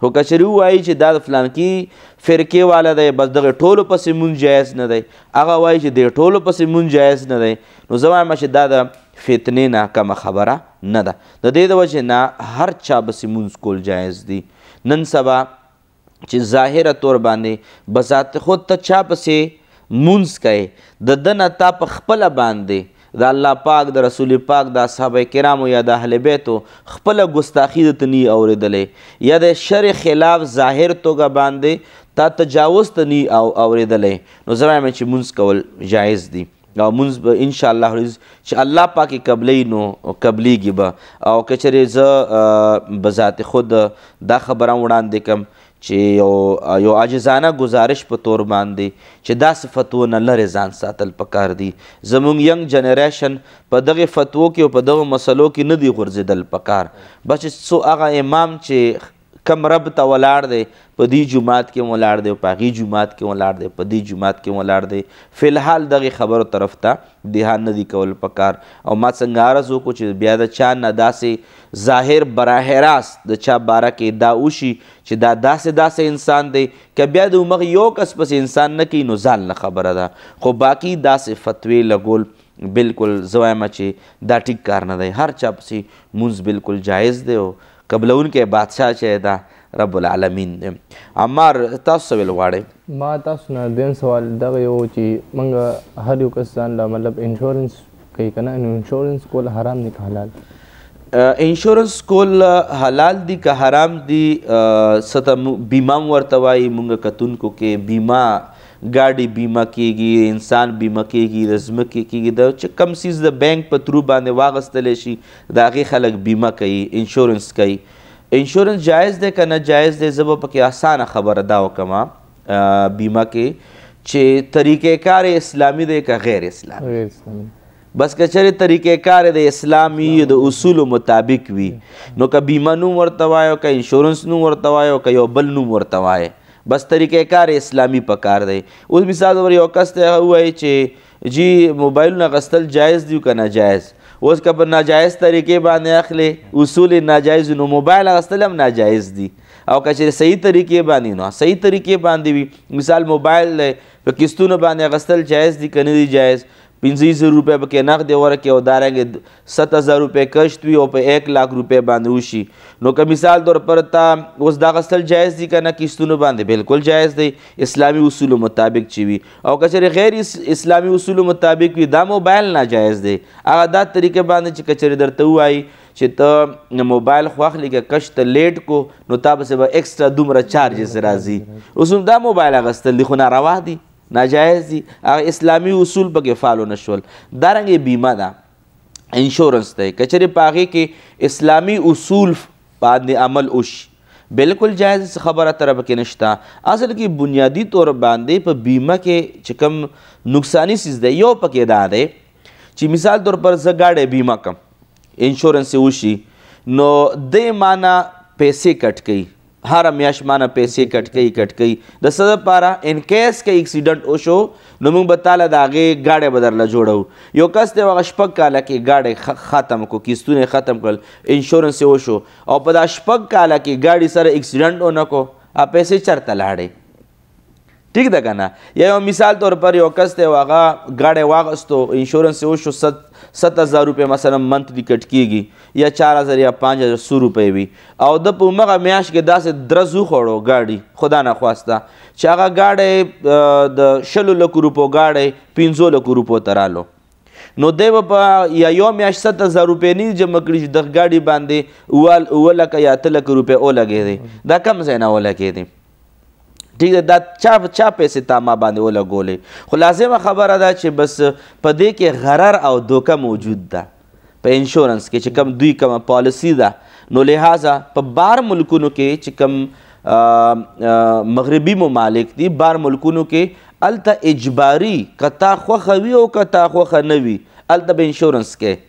خو کچری وایي چې دا د فلانکي فرقې والا دی بس دغه ټولو پسې مونږ جایز نه دی هغه وایي چې د ټولو پسې مونږ جایز نه دی نو زه وایم چې دا د فتنې نه کمه خبره نه ده د دې د وجې نه هر چا پسې مونځ کول جایز دي نن سبا چې ظاهره طور باندې بذات خود ته چا پسې مونځ کوې د ده نه تا په خپله باندې د الله پاک د رسول پاک د اصحاب کرامو یا د اهل بیتو خپل ګستاخی د تنی اوریدلې یا د شر خلاف ظاهر توګه باندې تا تجاوز ته نی او اوریدلې نو زما مې چې مونږ کول جایز دي او مونږ به ان شاء الله چې الله پاکي قبلې نو قبلېږي به او کچره زه بذات خود دا خبره وړاندې کم چې یو یو عاجزانه گزارش په تور باندې چې دا صفتونه لرې ځان ساتل پکار دي زمونږ ینګ جنریشن په دغه فتوو کې او په دغه مسلو کې نه دی غورځېدل پکار بس څو هغه امام چې کم رب ته ولاړ دی په دې جماعت کې ولاړ دی په هغې جماعت کې ولاړ دی په دې جماعت کې ولاړ دی فلحال دغې خبرو طرف ته دهان نه دي کول پکار او ما څنګه عرض وکړو چې بیا د چا نه داسې ظاهر براه راست د چا باره کې دا وشي چې دا داسې داسې انسان دی که بیا د عمر یو کس پسې انسان نه کوي نو ځان نه خبره ده خو باقي داسې فتوې لګول بالکل زوایمه چې دا ټیک کار نه دی هر چا پسې مونځ بالکل جایز دی او قبلون کې بادشاہ چې دا رب العالمین دی عمار تاسو ویل غواړئ ما تاسو نه دیم سوال دغه یو چې موږ هر یو کس ځان له مطلب انشورنس کوي که نه انشورنس کول حرام دی که حلال انشورنس کول حلال دي که حرام دي ستا بیمه ورته وایي مونږ کتونکو کې بیمه ګاډي بیمه کیږي انسان بیمه کیږي د ځمکې کیږي د چې کم سیز د بینک په ترو باندې واغستلی شي د هغې خلک بیمه کوي انشورنس کوي انشورنس جایز دی که نه جایز دی زه به پکې اسانه خبره دا وکړم بیمه کې چې طریقې کار اسلامي دی که غیر اسلامي غیر اسلامي بس که چرې طریقې کار د اسلامي د اصول مطابق وي نو که بیمه نوم ورته وایو که انشورنس نوم ورته وایو که یو بل نوم ورته وایي بس طریقې کار اسلامي پکار دی اوس مثال ور یو کس ته وایي چې جی موبایل نه غستل جایز دی که ناجایز اوس که په ناجایز طریقې باندې اخلي اصول ناجایز نو موبایل غستل هم ناجایز دی او که چېرې صحیح طریقې باندې نو صحیح طریقې باندې وي مثال موبایل دی په قسطونو باندې غستل جایز دی که نه دی جایز پنځه زر روپۍ پکې نغدې ورکې او دارنګې ست هزار روپۍ کشت وي او په ایک لاک روپۍ باندې وشي نو که مثال طور پر تا اوس دا غسل جایز دي که نه کیستونو باندې بالکل جایز دی اسلامي اصولو مطابق چې وي او که چېرې غیر اسلامي اصولو مطابق وي دا موبایل ناجایز دی هغه دا طریقه باندې چې که چېرې درته ووایي چې ته موبایل خو اخلي که کشت لیټ کو نو تا پسې به با اکسټرا دومره چارجز راځي اوس هم دا موبایل اخیستل دي خو ناروا دي ناجایز دي هغه اسلامي اصول پکې فالو نشول دارنګه بیمه ده انشورنس ده کچره پاغه کې اسلامي اصول باندې عمل وش بالکل جایز خبره تر پکې نشتا اصل کې بنیادی طور باندې په بیمه کې چکم نقصانی سیز ده یو پکې ده ده چې مثال طور پر زه گاډي بیمه کم انشورنس وشي نو د معنی پیسې کټ کړي هر میاش مانه پیسې کټ کوي کټ کوي د څه لپاره ان کیس کې اکسیډنټ وشو نو موږ به تاله د هغې ګاډی به درله جوړو یو کس دی هغه شپږ کاله کې ګاډی ختم کو کیستونه یې ختم کړل انشورنس یې وشو او په دا شپږ کاله کې ګاډي سره اکسیډنټ ونه کو هغه پیسې چېرته لاړې ٹھیک ده کنه یا یو مثال طور پر یو کس ته واغه گاډه واغستو انشورنس یې وشو 100 ست هزار روپۍ مثلا منتلی کټ کیږي یا چار هزار یا پنج هزار سو روپۍ وي او د په مغه میاش کې داسې درز وخوړو ګاډي خدا نه خواسته چې هغه ګاډی د شلو لکو روپو ګاډی پنځو لکو روپو ته رالو نو دی په یا یو میاشت ست هزار روپۍ نه جمع کړي چې د ګاډي باندې اوه لکه یا اته لکه روپۍ او لګېدی دا کم ځای نه ولګېدی ټیک دا چا چا پیسې تا ما باندې ولګولې خو لازمه خبره ده چې بس په دې کې غرر او دوکه موجود ده په انشورنس کې چې کم دوی کم پالیسی ده نو لہٰذا په بار ملکونو کې چې کم مغربي ممالک دي بار ملکونو کې الته اجباري کتا خوخه وي او کتا خوخه نه وي الته به انشورنس کې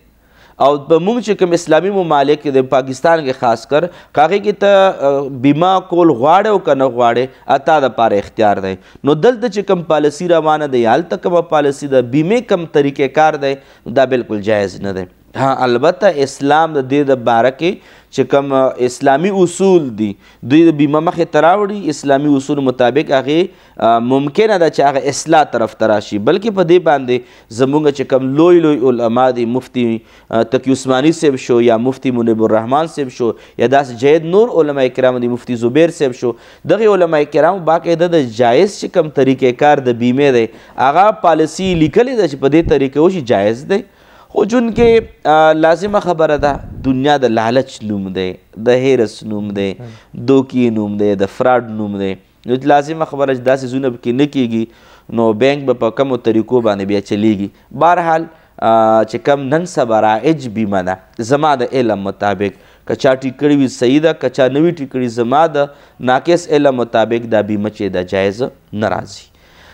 او په موږ چې کوم اسلامي ممالک د پاکستان کې خاص کر کاغه کې ته بیمه کول غواړي او کنه غواړي اته د پاره اختیار دی نو دلته چې کوم پالیسی روانه دی حالت کومه پالیسی د بیمه کم طریقې کار دی دا بالکل جایز نه دی ها البته اسلام د دې د باره کې چې کوم اسلامی اصول دي دوی د بیمه مخې ته راوړي اسلامي اصول مطابق هغې ممکنه ده چې هغه اصلاح طرف ته راشي بلکې په دې باندې زمونږ چې کوم لوی لوی علما دي مفتی تقی عثماني صاحب شو یا مفتی منیب الرحمن صاحب شو یا داسې جید نور علما کرام دي مفتی زبیر صاحب شو دغه علما کرام باقاعده د جایز چې کوم طریقې کار د بیمې دی هغه پالیسي لیکلې ده چې په دې طریقې وشي جایز دی خو جون کې لازمه خبره ده دنیا د لالچ نوم دی د هیرس نوم دی دوکي نوم دی د فراډ نوم دی نو لازمه خبره چې داسې زونه کې نه کیږي نو بینک به په کمو طریقو باندې بیا چلیږي بهرحال چې کم نن سبا رایج بیمه ده زما د علم مطابق که چا ټیکړی وي صحیح ده که چا نوي ټیکړی زما د ناقص علم مطابق دا بیمه چې دا جایز نه راځي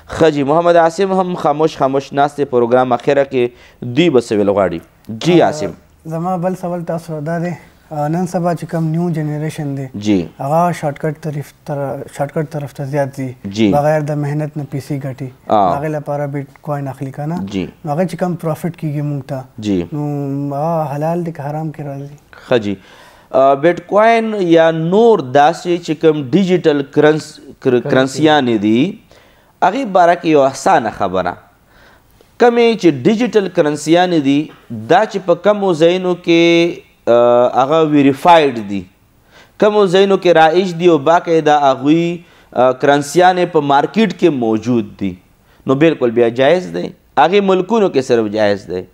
خجی محمد عاصم هم خاموش خاموش ناستې پروګرام اخره کې دوی به څه ویل غواړي جی عاصم زما بل سوال تاسو دا دی نن سبا چې کوم نیو جنریشن دی جی هغه شارټ کټ طرف تر شارټ کټ طرف ته زیات دي بغیر د مهنت نه پیسې ګټي هغه لپاره بیت کوین اخلي کنه هغه چې کوم پروفټ کیږي مونږ ته نو حلال دي که حرام کې راځي خجی بیت کوین یا نور داسې چې کوم ډیجیټل کرنس کرنسیانې دي هغې باره کې یو اسانه خبره کمې چې ډیجیټل کرنسیانې دي دا چې په کمو ځایونو کې هغه ویریفاید دي کمو ځایونو کې رایج دي او باقاعده هغوی کرنسیانې په مارکیټ کې موجود دي نو بالکل بیا جایز دی هغې ملکونو کې صرف جایز دی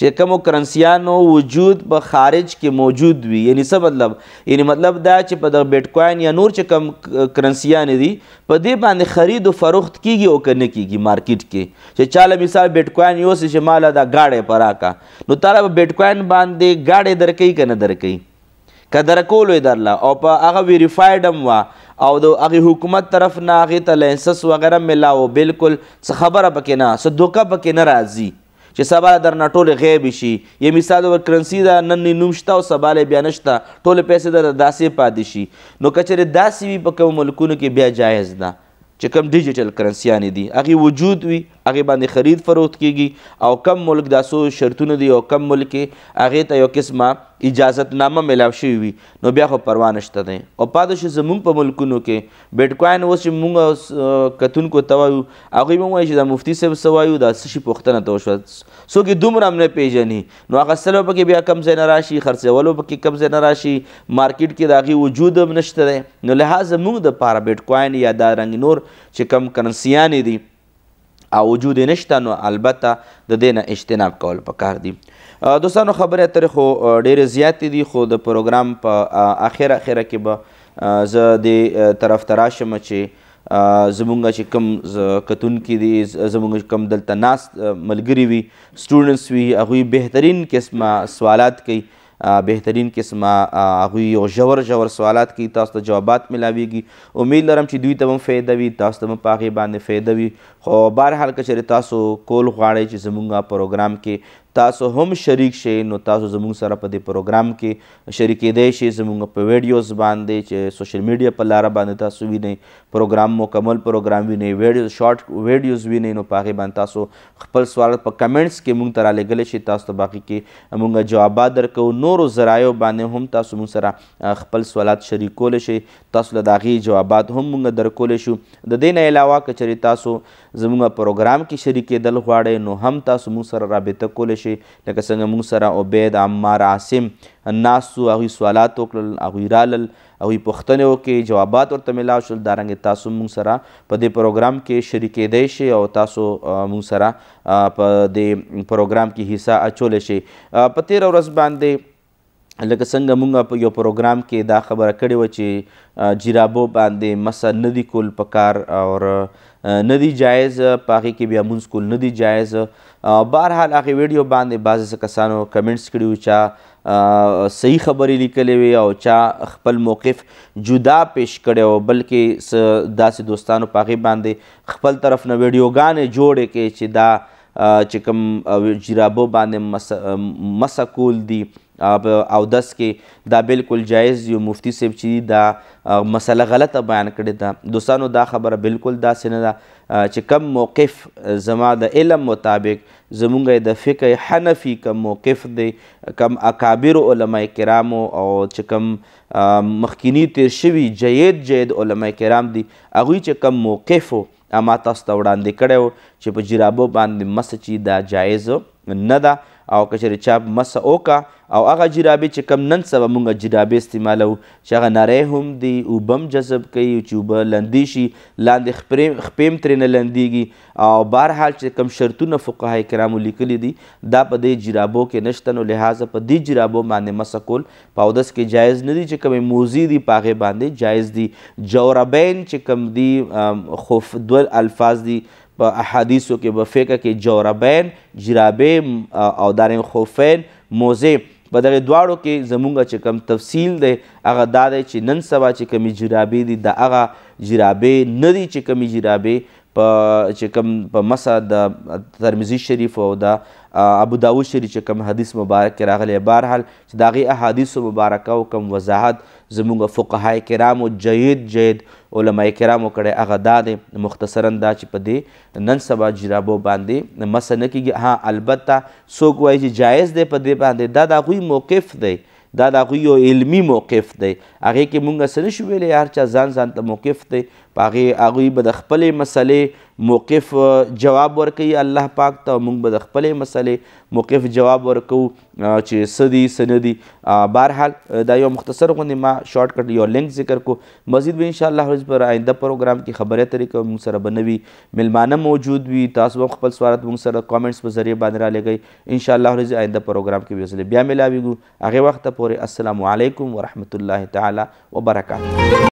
چې کوم کرنسیانو وجود په خارج کې موجود وي یعنی څه مطلب یعنی مطلب دا چې په د بیت کوین یا نور چې کوم کرنسیان دي په دې باندې خرید او فروخت کیږي او کنه کیږي مارکیټ کې چې چاله مثال بیت کوین یو سه شمال دا گاډه پر راکا نو طالب بیت کوین باندې گاډه درکې کنه درکې کدر کولې درلا او په هغه ویریفایډم وا او د هغه حکومت طرف نه هغه ته لایسنس وغیرہ ملاو بالکل څه خبره پکې نه څه دوکه پکې نه راځي چې سبا در نه ټول غیب شي یو مثال ور کرنسی دا نن نوم شته او سبا له بیا نشته ټول پیسې در داسې پاتې شي نو کچره داسې وي په کوم ملکونو کې بیا جایز ده چې کوم ډیجیټل کرنسیانې دي هغې وجود وي هغه باندې خرید فروخت کیږي او کم ملک دا سو شرطونه دي او کم ملک هغه ته یو قسمه اجازت نامه ملاو شوی وي نو بیا خو پروا نشته دی او پاتې شي زموږ په ملکونو کې بیټ کوین اوس چې موږ کتونکو ته وایو هغوی به وایي چې دا مفتي صاحب څه وایو دا څه شي پوښتنه ته وشوه څوک یې دومره هم نه پیژني نو اخیستلو پکې بیا کم ځای نه راشي خرڅولو پکې کم ځای نه راشي مارکیټ کې د هغې وجود هم نشته دی نو لحاظه موږ د پاره بیټ کوین یا دا رنګ نور چې کم کرنسیانې دي او وجود نشته نو البته د دې نه اجتناب کول پکار دي دوستانو خبرې اترې خو ډېرې زیاتې دي خو د پروګرام په اخر اخره کې به زه دې طرف ته راشم چې زمونږ چې کم کتونکي دي زمونږ کم دلته ناست ملګري وي سټوډنټس وي هغوی بهترین قسمه سوالات کوي بهترین قسم هغوی یو ژور ژور سوالات کوي تاسو ته جوابات ملاویږي امید لرم چې دوی ته هم فایده وي تاسو ته هم په هغې باندې فایده وي خو بهرحال که چېرې تاسو کول غواړئ چې زمونږ پروګرام کې تاسو هم شریک شئ نو تاسو زموږ سره په دې پروګرام کې شریکېدای شئ زموږ په ویډیوز باندې چې سوشل میډیا په لاره باندې تاسو وینئ پروګرام مکمل پروګرام وینئ ویډیو شارټ ویډیوز وینئ نو په هغې باندې تاسو خپل سوال په کمنټس کې موږ ته رالیږلی شئ تاسو ته باقي کې موږ جوابات درکو نورو ذرایو باندې هم تاسو موږ سره خپل سوالات شریکولی شئ تاسو له د هغې جوابات هم موږ درکولی شو د دې نه علاوه که چېرې تاسو زموږ پروګرام کې شریکېدل غواړئ نو هم تاسو موږ سره رابطه کولی شئ لکه څنګه موږ سره عبید عمار عاصم ناستو هغوی سوالات وکړل هغوی رالل هغوی پوښتنې وکړې جوابات ورته میلاو شول دارنګې تاسو موږ سره په دې پروګرام کې شریکېدی شئ او تاسو موږ سره په دې پروګرام کې حصه اچولی شئ په تېره ورځ باندې لکه څنګه مونږ په یو پروګرام کې دا خبره کړې وه چې جرابو باندې مسا نه دي کول پکار اور نه دي جایز په هغې کې بیا مونځ کول نه دي جایز بهرحال هغې ویډیو باندې بعضې کسانو کمنټس کړي وو چا صحیح خبرې لیکلې وې او چا خپل موقف جدا پیش کړی و بلکې داسې دوستانو په هغې باندې خپل طرف نه ویډیوګانې جوړې کې چې دا چې کوم جرابو باندې مسه کول دي او دس کې دا بالکل جایز یو مفتی صاحب چې دا مسله غلطه بیان کړې ده دوستانو دا خبره بالکل داسې نه ده چې کم موقف زما د علم مطابق زمونږ د فقه حنفي کم موقف دی کم اکابر علما کرامو او چې کم مخکینی تیر شوي جید جید علما کرام دي هغوی چې کم موقف اما تاسو ته وړاندې کړی و چې په جرابو باندې مس چې دا جایز نه ده او کچېرې چا مسه وکړه او هغه جرابې چې کم نن سبا مونږ جرابې استعمالو چې هغه نری هم دي اوبه هم جذب کوي چې اوبه لندې شي لاندې خپې هم ترې نه لندېږي او بهرحال چې کم شرطونه فقها کرامو لیکلي دي دا په دې جرابو کې نشته نو لحاظه په دې جرابو باندې مسه کول په اودس کې جایز نه دي چې کومې موزي دي په هغې باندې جایز دي جوربین چې کوم دي خوف دوه الفاظ دي په احادیثو کې به فقه کې جوربین جرابې او دارین خوفین موزې په دغه دواړو کې زمونږ چې کم تفصیل دی هغه دا دی چې نن سبا چې کمی جرابې دي د هغه جرابې نه دي چې کمی جرابې په چې کوم په مسا د ترمذی شریف او د ابو داود شریف چې کوم حدیث مبارک کې راغلی بهرحال چې د هغې احادیثو مبارکه او کوم وضاحت زموږ فقهای کرامو جید جید علما کرامو کړی هغه دا دی مختصرا دا چې په دې نن سبا جرابو باندې مسه نه کېږي ها البته څوک وایي چې جایز دی په دې باندې دا د هغوی موقف دی دا د هغوی یو علمي موقف دی هغې کې موږ څه نه شو ویلی هر چا ځان ځان ته موقف دی هغې هغوی به د خپلې مسلې موقف جواب ورکوي الله پاک ته موږ به د خپلې مسلې موقف جواب ورکوو چې څه دي څه نه دي بهرحال دا یو مختصر غوندې ما شارټ کټ یو لینک ذکر کو مزید به انشاءالله ورځ پر آینده پروګرام کې خبرې طریقه موږ سره به نوي میلمانه موجود وي تاسو هم خپل سوالات موږ سره کامنټس په ذریعه باندې رالیږئ انشاءالله ورځ آینده پروګرام کې به ځلې بیا ملاویږو هغې وخته پورې السلام علیکم ورحمة الله تعالی وبرکاته